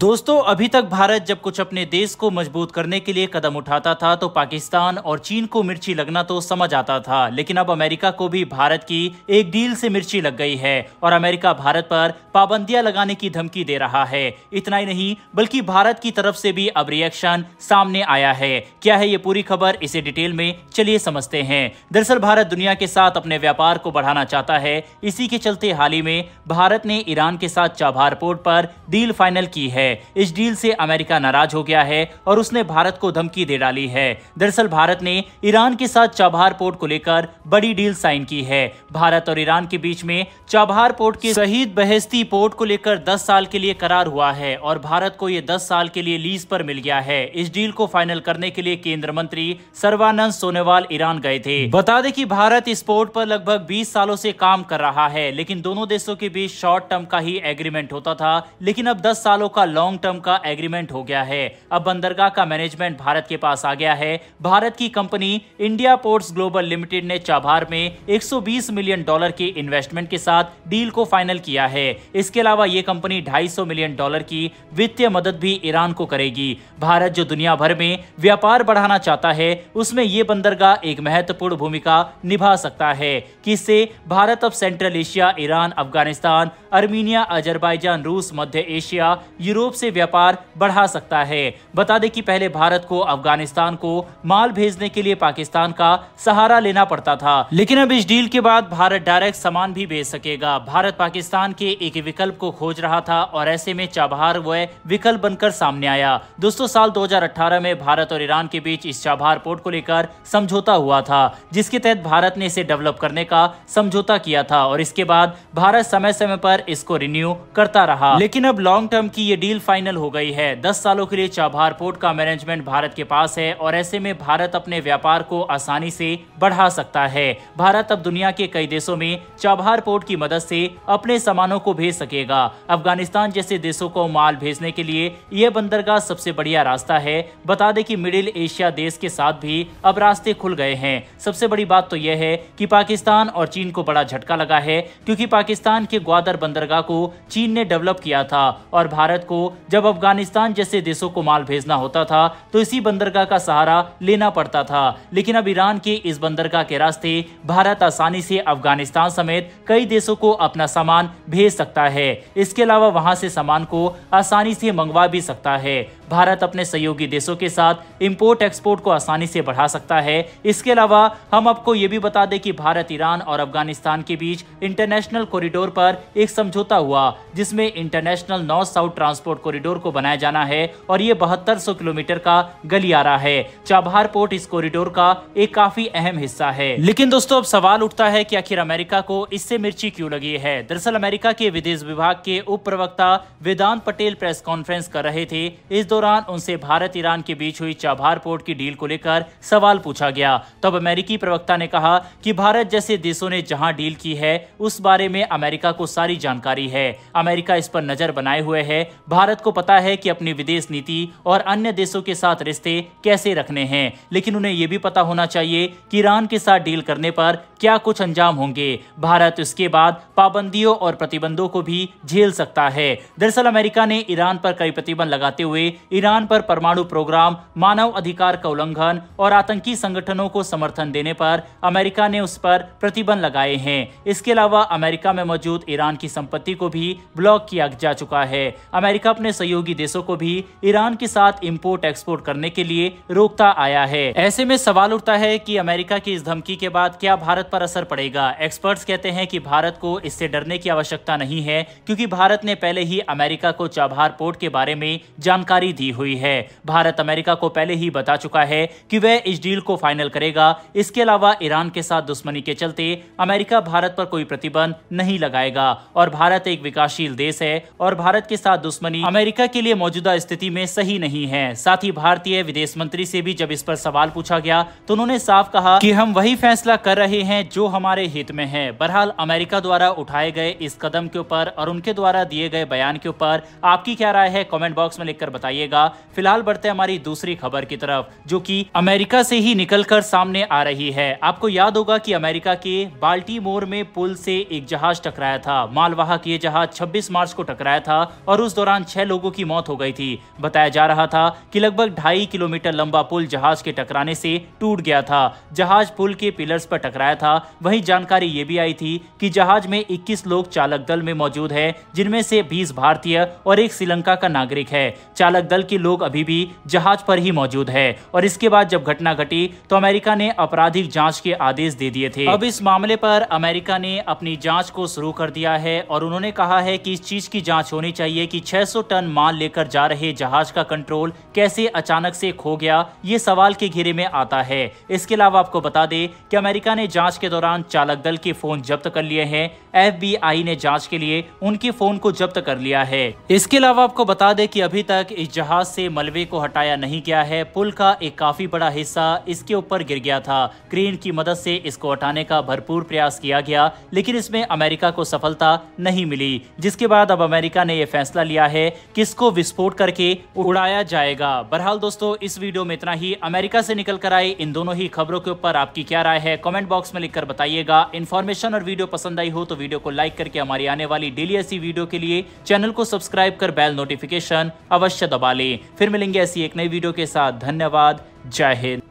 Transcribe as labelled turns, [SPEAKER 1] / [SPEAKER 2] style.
[SPEAKER 1] दोस्तों अभी तक भारत जब कुछ अपने देश को मजबूत करने के लिए कदम उठाता था तो पाकिस्तान और चीन को मिर्ची लगना तो समझ आता था लेकिन अब अमेरिका को भी भारत की एक डील से मिर्ची लग गई है और अमेरिका भारत पर पाबंदियां लगाने की धमकी दे रहा है इतना ही नहीं बल्कि भारत की तरफ से भी अब रिएक्शन सामने आया है क्या है ये पूरी खबर इसे डिटेल में चलिए समझते हैं दरअसल भारत दुनिया के साथ अपने व्यापार को बढ़ाना चाहता है इसी के चलते हाल ही में भारत ने ईरान के साथ चाबहार पोर्ट पर डील फाइनल की है है इस डील से अमेरिका नाराज हो गया है और उसने भारत को धमकी दे डाली है दरअसल भारत ने ईरान के साथ चाबहार पोर्ट को लेकर बड़ी डील साइन की है भारत और ईरान के बीच में चाबहार पोर्ट के शहीद बहेस्ती पोर्ट को लेकर 10 साल के लिए करार हुआ है और भारत को ये 10 साल के लिए लीज पर मिल गया है इस डील को फाइनल करने के लिए केंद्र मंत्री सर्वानंद सोनोवाल ईरान गए थे बता दें कि भारत इस पोर्ट पर लगभग 20 सालों से काम कर रहा है लेकिन दोनों देशों के बीच शॉर्ट टर्म का ही एग्रीमेंट होता था लेकिन अब 10 सालों का लॉन्ग टर्म का एग्रीमेंट हो गया है अब बंदरगाह का मैनेजमेंट भारत के पास आ गया है भारत की company India Ports Global Limited ने चाबार में 120 मिलियन डॉलर के इन्वेस्टमेंट के साथ डील को फाइनल किया है इसके अलावा ये कंपनी 250 मिलियन डॉलर की वित्तीय मदद भी ईरान को करेगी भारत जो दुनिया भर में व्यापार बढ़ाना चाहता है उसमें ये बंदरगाह एक महत्वपूर्ण भूमिका निभा सकता है किससे भारत अब central Asia Iran Afghanistan Armenia Azerbaijan रूस मध्य एशिया यूरोप यूरोप से व्यापार बढ़ा सकता है बता दें कि पहले भारत को अफगानिस्तान को माल भेजने के लिए पाकिस्तान का सहारा लेना पड़ता था लेकिन अब इस डील के बाद भारत डायरेक्ट सामान भी भेज सकेगा भारत पाकिस्तान के एक विकल्प को खोज रहा था और ऐसे में चाबहार वह विकल्प बनकर सामने आया दोस्तों साल दो में भारत और ईरान के बीच इस चाबहार पोर्ट को लेकर समझौता हुआ था जिसके तहत भारत ने इसे डेवलप करने का समझौता किया था और इसके बाद भारत समय समय पर इसको रिन्यू करता रहा लेकिन अब लॉन्ग टर्म की ये डील डील फाइनल हो गई है दस सालों के लिए चाबहार पोर्ट का मैनेजमेंट भारत के पास है और ऐसे में भारत अपने व्यापार को आसानी से बढ़ा सकता है भारत अब दुनिया के कई देशों में चाबहार पोर्ट की मदद से अपने सामानों को भेज सकेगा अफगानिस्तान जैसे देशों को माल भेजने के लिए यह बंदरगाह सबसे बढ़िया रास्ता है बता दें की मिडिल एशिया देश के साथ भी अब रास्ते खुल गए हैं सबसे बड़ी बात तो यह है की पाकिस्तान और चीन को बड़ा झटका लगा है क्यूँकी पाकिस्तान के ग्वादर बंदरगाह को चीन ने डेवलप किया था और भारत को जब अफगानिस्तान जैसे देशों को माल भेजना होता था तो इसी बंदरगाह का सहारा लेना पड़ता था लेकिन अब ईरान के इस बंदरगाह के रास्ते भारत आसानी से अफगानिस्तान समेत कई देशों को अपना सामान भेज सकता है इसके अलावा वहाँ से सामान को आसानी से मंगवा भी सकता है भारत अपने सहयोगी देशों के साथ इम्पोर्ट एक्सपोर्ट को आसानी से बढ़ा सकता है इसके अलावा हम आपको ये भी बता दें कि भारत ईरान और अफगानिस्तान के बीच इंटरनेशनल कॉरिडोर पर एक समझौता हुआ जिसमें international north south transport road corridor को बनाया जाना है और ये बहत्तर किलोमीटर का गलियारा है चाबहार पोर्ट इस कॉरिडोर का एक काफी अहम हिस्सा है लेकिन दोस्तों अब सवाल उठता है की आखिर अमेरिका को इससे मिर्ची क्यूँ लगी है दरअसल अमेरिका के विदेश विभाग के उप प्रवक्ता वेदांत पटेल प्रेस कॉन्फ्रेंस कर रहे थे इस दौरान उनसे भारत ईरान के बीच हुई चाबहार पोर्ट की डील को लेकर सवाल पूछा गया तब अमेरिकी प्रवक्ता ने कहा कि भारत जैसे देशों ने जहां डील की है उस बारे में अमेरिका को सारी जानकारी है अमेरिका इस पर नजर बनाए हुए है भारत भारत को पता है कि अपनी विदेश नीति और अन्य देशों के साथ रिश्ते कैसे रखने हैं लेकिन उन्हें यह भी पता होना चाहिए कि ईरान के साथ डील करने पर क्या कुछ अंजाम होंगे भारत इसके बाद पाबंदियों और प्रतिबंधों को भी झेल सकता है दरअसल अमेरिका ने ईरान पर कई प्रतिबंध लगाते हुए ईरान पर परमाणु प्रोग्राम मानव अधिकार का उल्लंघन और आतंकी संगठनों को समर्थन देने पर अमेरिका ने उस पर प्रतिबंध लगाए हैं इसके अलावा अमेरिका में मौजूद ईरान की संपत्ति को भी ब्लॉक किया जा चुका है अमेरिका अमेरिका अपने सहयोगी देशों को भी ईरान के साथ इम्पोर्ट एक्सपोर्ट करने के लिए रोकता आया है ऐसे में सवाल उठता है कि अमेरिका की इस धमकी के बाद क्या भारत पर असर पड़ेगा एक्सपर्ट्स कहते हैं कि भारत को इससे डरने की आवश्यकता नहीं है क्योंकि भारत ने पहले ही अमेरिका को चाबहार पोर्ट के बारे में जानकारी दी हुई है भारत अमेरिका को पहले ही बता चुका है कि वह इस डील को फाइनल करेगा इसके अलावा ईरान के साथ दुश्मनी के चलते अमेरिका भारत पर कोई प्रतिबंध नहीं लगाएगा और भारत एक विकासशील देश है और भारत के साथ दुश्मनी टिप्पणी अमेरिका के लिए मौजूदा स्थिति में सही नहीं है साथ ही भारतीय विदेश मंत्री से भी जब इस पर सवाल पूछा गया तो उन्होंने साफ कहा कि हम वही फैसला कर रहे हैं जो हमारे हित में है बहरहाल अमेरिका द्वारा उठाए गए इस कदम के ऊपर और उनके द्वारा दिए गए बयान के ऊपर आपकी क्या राय है कॉमेंट बॉक्स में लिखकर बताइएगा फिलहाल बढ़ते हमारी दूसरी खबर की तरफ जो की अमेरिका से ही निकल सामने आ रही है आपको याद होगा की अमेरिका के बाल्टी में पुल से एक जहाज टकराया था मालवाहक ये जहाज 26 मार्च को टकराया था और उस दौरान छह लोगों की मौत हो गई थी बताया जा रहा था कि लगभग ढाई किलोमीटर लंबा पुल जहाज के टकराने से टूट गया था जहाज पुल के पिलर्स पर टकराया था वही जानकारी ये भी आई थी कि जहाज में इक्कीस लोग चालक दल में मौजूद है जिनमें से बीस भारतीय और एक श्रीलंका का नागरिक है चालक दल के लोग अभी भी जहाज पर ही मौजूद है और इसके बाद जब घटना घटी तो अमेरिका ने आपराधिक जाँच के आदेश दे दिए थे अब इस मामले पर अमेरिका ने अपनी जाँच को शुरू कर दिया है और उन्होंने कहा है कि इस चीज की जांच होनी चाहिए कि 600 500 टन माल लेकर जा रहे जहाज का कंट्रोल कैसे अचानक से खो गया ये सवाल के घेरे में आता है इसके अलावा आपको बता दें कि अमेरिका ने जांच के दौरान चालक दल के फोन जब्त कर लिए हैं एफबीआई ने जांच के लिए उनके फोन को जब्त कर लिया है इसके अलावा आपको बता दें कि अभी तक इस जहाज से मलबे को हटाया नहीं गया है पुल का एक काफी बड़ा हिस्सा इसके ऊपर गिर गया था क्रेन की मदद से इसको हटाने का भरपूर प्रयास किया गया लेकिन इसमें अमेरिका को सफलता नहीं मिली जिसके बाद अब अमेरिका ने यह फैसला लिया है है किसको विस्फोट करके उड़ाया जाएगा बहरहाल दोस्तों इस वीडियो में इतना ही अमेरिका से निकल कर आई इन दोनों ही खबरों के ऊपर आपकी क्या राय है कमेंट बॉक्स में लिखकर बताइएगा इन्फॉर्मेशन और वीडियो पसंद आई हो तो वीडियो को लाइक करके हमारी आने वाली डेली ऐसी वीडियो के लिए चैनल को सब्सक्राइब कर बेल नोटिफिकेशन अवश्य दबा ले फिर मिलेंगे ऐसी एक नई वीडियो के साथ धन्यवाद जय हिंद